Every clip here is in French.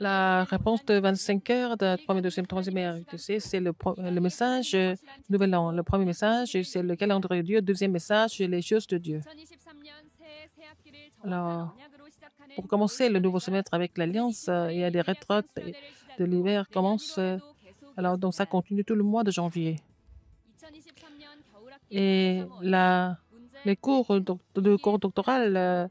La réponse de 25 heures de la première, deuxième, troisième RUTC, c'est le, le, message Nouvel An. Le premier message, c'est le calendrier de Dieu. Le deuxième message, les choses de Dieu. Alors, pour commencer le nouveau semestre avec l'Alliance, il y a des retraites de l'hiver commence. Alors, donc ça continue tout le mois de janvier. Et la, les cours, de cours doctoral euh,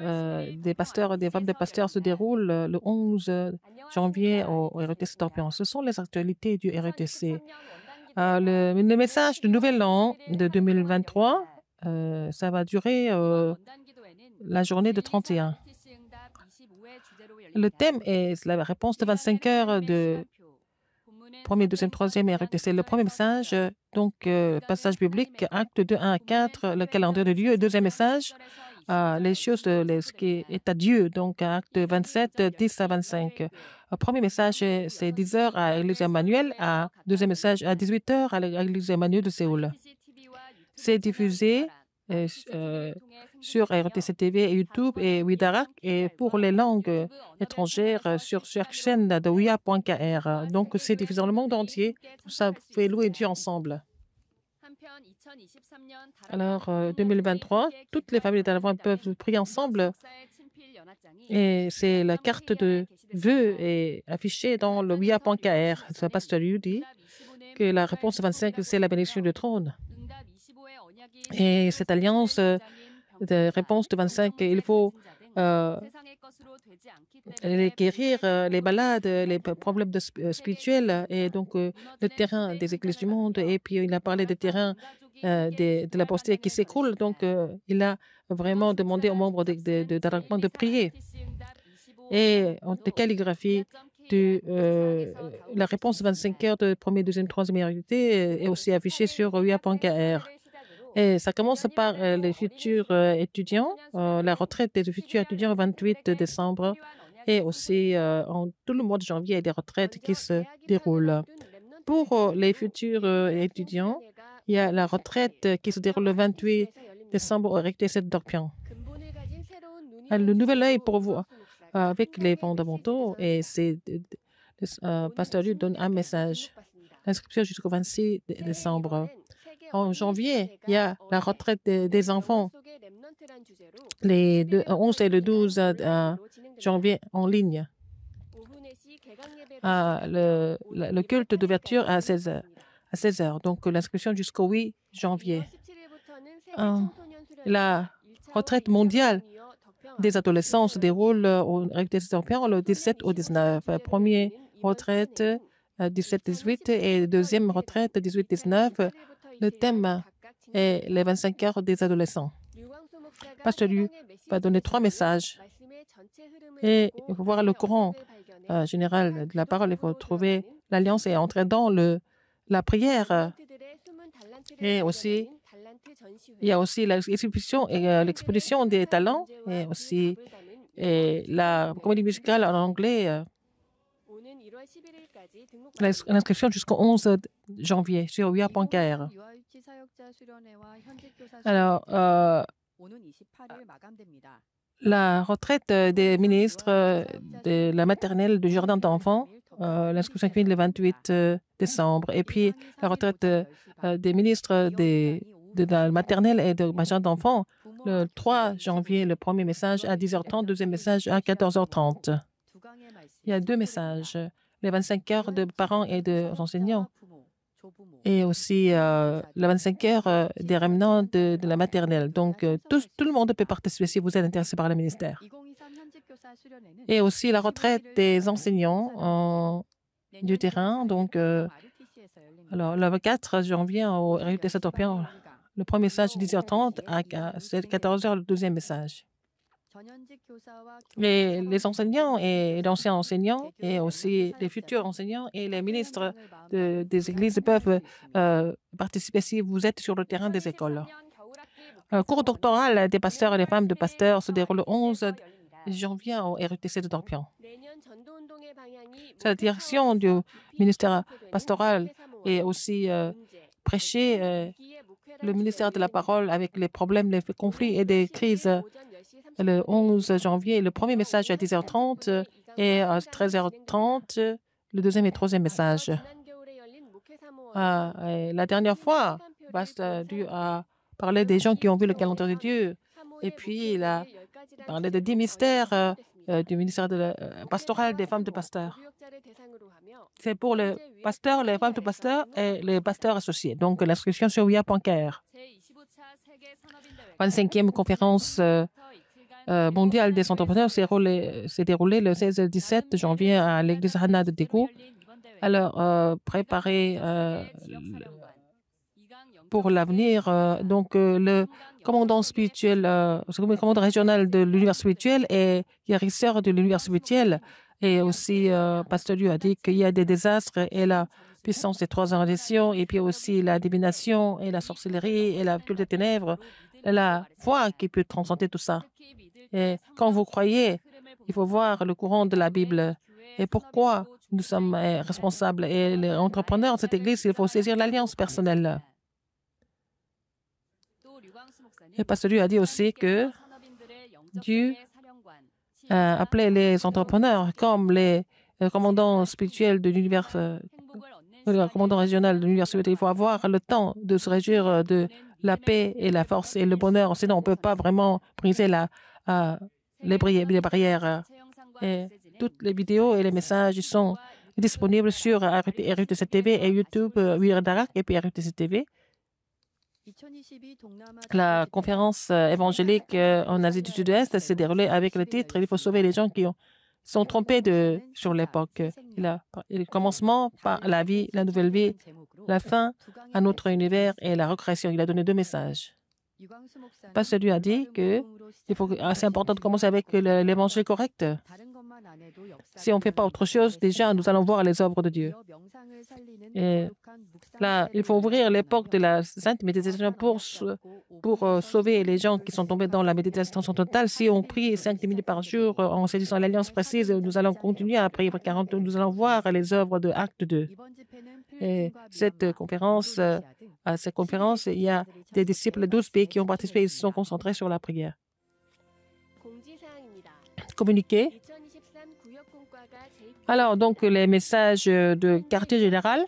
euh, des pasteurs, des ventes de pasteurs se déroulent euh, le 11 euh, janvier au, RTC Ce sont les actualités du RTC. le, message du nouvel an de 2023, ça va durer la journée de 31. Le thème est la réponse de 25 heures de premier, 3 troisième RTC. Le premier message, donc passage public, acte 2, 1 à 4, le calendrier de Dieu. Deuxième message, euh, les choses, euh, les, ce qui est à Dieu. Donc, hein, acte 27, 10 euh, à 25. Premier message, c'est 10 heures à l'église Emmanuel. À, deuxième message, à 18 heures à l'église Emmanuel de Séoul. C'est diffusé sur RTC TV et YouTube et Widarak et pour les langues étrangères sur chaque chaîne de wia.kr. Donc, c'est diffusé dans le monde entier. ça, vous louer Dieu ensemble. Alors, 2023, euh, toutes les familles d'avant peuvent prier ensemble. Et c'est la carte de vœux est affichée dans le Wia.kr. Le pasteur Yu dit que la réponse 25, c'est la bénédiction du trône. Et cette alliance de réponse de 25, il faut euh, les guérir euh, les malades, euh, les problèmes de, spirituels et donc le terrain des églises du monde. Et puis il a parlé des terrains de, la postée qui s'écroule. Donc il a vraiment demandé aux membres de, de, de, prier. Et en calligraphie, de, la réponse 25 heures de premier, deuxième, troisième réalité est aussi affichée sur ua.kr. Et ça commence par euh, les futurs euh, étudiants, euh, la retraite des futurs étudiants le 28 décembre et aussi en tout le mois de janvier, il y a des retraites qui se déroulent. Pour les futurs étudiants, il y a la retraite qui se déroule le 28 décembre au recteur d'Orpian. Le nouvel œil pour vous avec les fondamentaux et c'est Pasteur lui donne un message. L'inscription jusqu'au 26 décembre en janvier, il y a la retraite des, enfants, les 11 et le 12 euh, euh, janvier en ligne. Ah, le, culte d'ouverture à 16 heures. À 16 Donc l'inscription jusqu'au 8 janvier. Ah, la retraite mondiale des adolescents se déroule euh, au des enfants le 17 au 19. Première retraite 17-18 et deuxième retraite 18-19 le thème est les 25 heures des adolescents. Pasteur Liu va donner trois messages et il voir le courant euh, général de la parole. Il faut trouver l'alliance et entrer dans le, la prière. Et aussi, il y a aussi euh, l'exposition des talents et aussi et la comédie musicale en anglais. Euh, l'inscription jusqu'au 11 janvier sur Wia.kr. Alors, euh, la retraite des ministres de la maternelle du jardin d'enfants, euh, l'inscription finit le 28 euh, décembre. Et puis, la retraite euh, des ministres de la maternelle et de jardin d'enfants, le 3 janvier, le premier message à 10h30, deuxième message à 14h30. Il y a deux messages, euh, les 25 heures de parents et de enseignants, et aussi euh, les 25 heures euh, des remnants de, la maternelle. Donc, tout, le monde peut participer si vous êtes intéressé par le ministère. Et aussi la retraite des enseignants du terrain. Donc, alors, le 4 janvier, au Réalité le premier message, 10h30 à 14h, le deuxième message les, les enseignants et anciens enseignants et aussi les futurs enseignants et les ministres des églises peuvent euh, participer si vous êtes sur le terrain des écoles. Le euh, cours doctoral des pasteurs et des femmes de pasteurs se déroule le 11 janvier au RUTC de Dorpion. C'est la direction du ministère pastoral et aussi euh, prêcher le ministère de la parole avec les problèmes, les conflits et des crises le 11 janvier, le premier message à 10h30 et à euh, 13h30, le deuxième et troisième message. Ah, la dernière fois, Pasteur a parlé des gens qui ont vu le calendrier de Dieu. Et puis, il a parlé des dix mystères euh, euh, du ministère de pastoral des femmes de pasteurs. C'est pour les pasteurs, les femmes de pasteurs et les pasteurs associés. Donc, l'inscription sur via.caire. 25e conférence euh, mondial des entrepreneurs s'est déroulé le 16 et 17 janvier à l'église Hannah de Décou. Alors, euh, préparer euh, pour l'avenir, donc le commandant spirituel, le commandant régional de l'univers spirituel et guérisseur de l'univers spirituel, et aussi Pasteur lui a dit qu'il y a des désastres et la puissance des trois inondations, et puis aussi la divination et la sorcellerie et la culte des ténèbres, la foi qui peut transcender tout ça. Et quand vous croyez, il faut voir le courant de la Bible et pourquoi nous sommes eh, responsables. Et les entrepreneurs de cette Église, il faut saisir l'alliance personnelle. Et Pasteur a dit aussi que Dieu a euh, appelé les entrepreneurs comme les euh, commandants spirituels de l'univers, euh, les commandants régional de l'univers Il faut avoir le temps de se réjouir de la paix et la force et le bonheur. Sinon, on ne peut pas vraiment briser la les, les barrières. Euh, et toutes les vidéos et les messages sont disponibles sur RUTC TV et YouTube euh, Wirdarak et puis RUTC TV. La conférence euh, évangélique en Asie du Sud-Est s'est déroulée avec le titre Il faut sauver les gens qui ont, sont trompés de, sur l'époque. Le commencement par la vie, la nouvelle vie, la fin à notre univers et la recréation. Il a donné deux messages. Pasteur lui a dit que c'est important de commencer avec l'évangile correct. Si on ne fait pas autre chose, déjà, nous allons voir les œuvres de Dieu. là, il faut ouvrir les portes de la sainte méditation pour, euh, sauver les gens qui sont tombés dans la méditation totale. Si on prie cinq minutes par jour euh, en saisissant l'alliance précise, nous allons continuer à prier 40 nous allons voir les œuvres de Acte 2. cette conférence, euh, à cette conférence, il y a des disciples de 12 pays qui ont participé. Ils se sont concentrés sur la prière communiqué. Alors, donc, les messages de quartier général,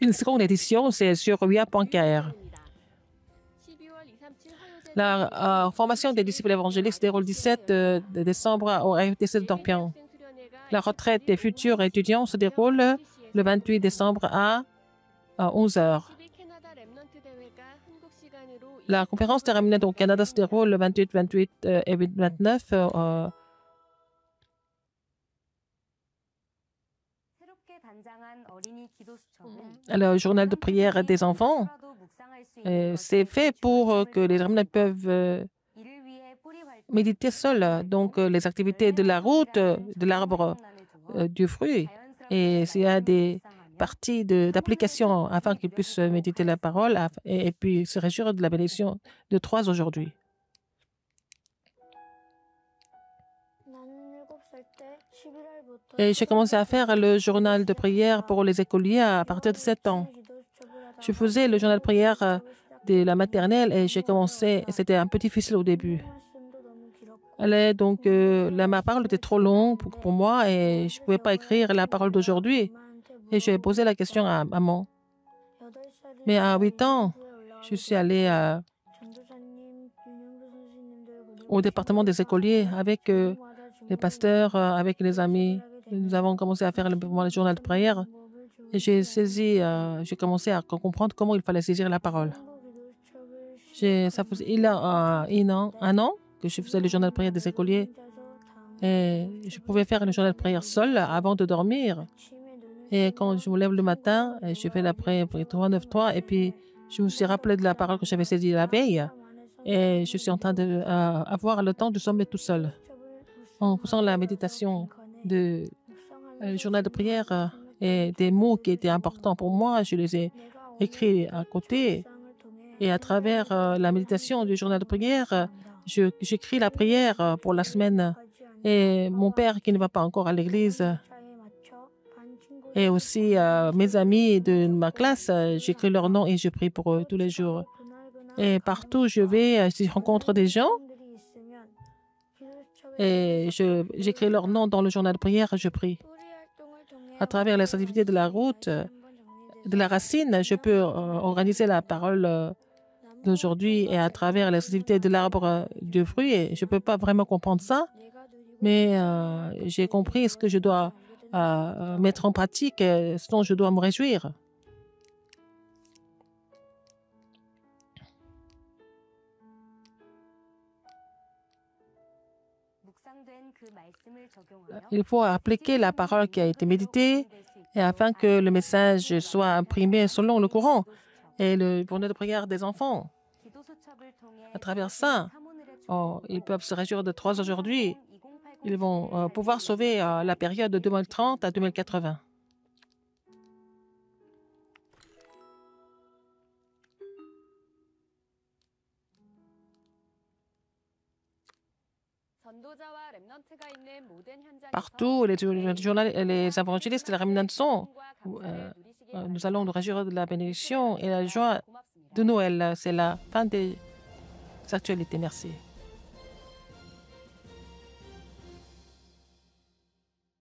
une seconde édition, c'est sur wia.kr. La euh, formation des disciples évangéliques se déroule 17 euh, décembre au RTC de La retraite des futurs étudiants se déroule le 28 décembre à, à 11 heures. La conférence terminée au Canada se déroule le 28, 28 euh, et 29. Euh, euh, mm. le journal de prière des enfants, c'est fait pour que les ramenés peuvent méditer seuls. Donc, les activités de la route, de l'arbre, du fruit. Et s'il y a des partie d'application afin qu'ils puissent méditer la parole et, puis se réjouir de la bénédiction de trois aujourd'hui. Et j'ai commencé à faire le journal de prière pour les écoliers à partir de 7 ans. Je faisais le journal de prière euh, de la maternelle et j'ai commencé. C'était un petit difficile au début. Elle donc euh, la, ma parole était trop longue pour, pour moi et je ne pouvais pas écrire la parole d'aujourd'hui. Et j'ai posé la question à maman. Mais à huit ans, je suis allée euh, au département des écoliers avec euh, les pasteurs, euh, avec les amis. Nous avons commencé à faire le, journal de prière et j'ai saisi, j'ai commencé à comprendre comment il fallait saisir la parole. Ça faisait, il y a un an, un an que je faisais le journal de prière des écoliers et je pouvais faire le journal de prière seul avant de dormir. Et quand je me lève le matin, euh, je fais la prière pour 393 et puis je me suis rappelé de la parole que j'avais saisie la veille et je suis en train d'avoir euh, avoir le temps de sommer tout seul. En faisant la méditation du euh, journal de prière et des mots qui étaient importants pour moi, je les ai écrits à côté. Et à travers la méditation du journal de prière, j'écris la prière pour la semaine. Et mon père, qui ne va pas encore à l'église, et aussi euh, mes amis de ma classe. Euh, j'écris leur nom et je prie pour eux tous les jours. Et partout où je vais, euh, je rencontre des gens. Et j'écris leur nom dans le journal de prière je prie. À travers les activités de la route, de la racine, je peux organiser la parole d'aujourd'hui et à travers les activités de l'arbre de fruit, je ne peux pas vraiment comprendre ça, mais j'ai compris ce que je dois mettre en pratique euh, ce dont je dois me réjouir. Il faut appliquer la parole qui a été méditée et afin que le message soit imprimé selon le courant et le journée de prière des enfants. À travers ça, oh, ils peuvent se réjouir de trois aujourd'hui ils vont euh, pouvoir sauver euh, la période de 2030 à 2080. Partout, les, les, les évangélistes la les sont. Euh, nous allons nous réjouir de la bénédiction et la joie de Noël. C'est la fin des actualités. Merci.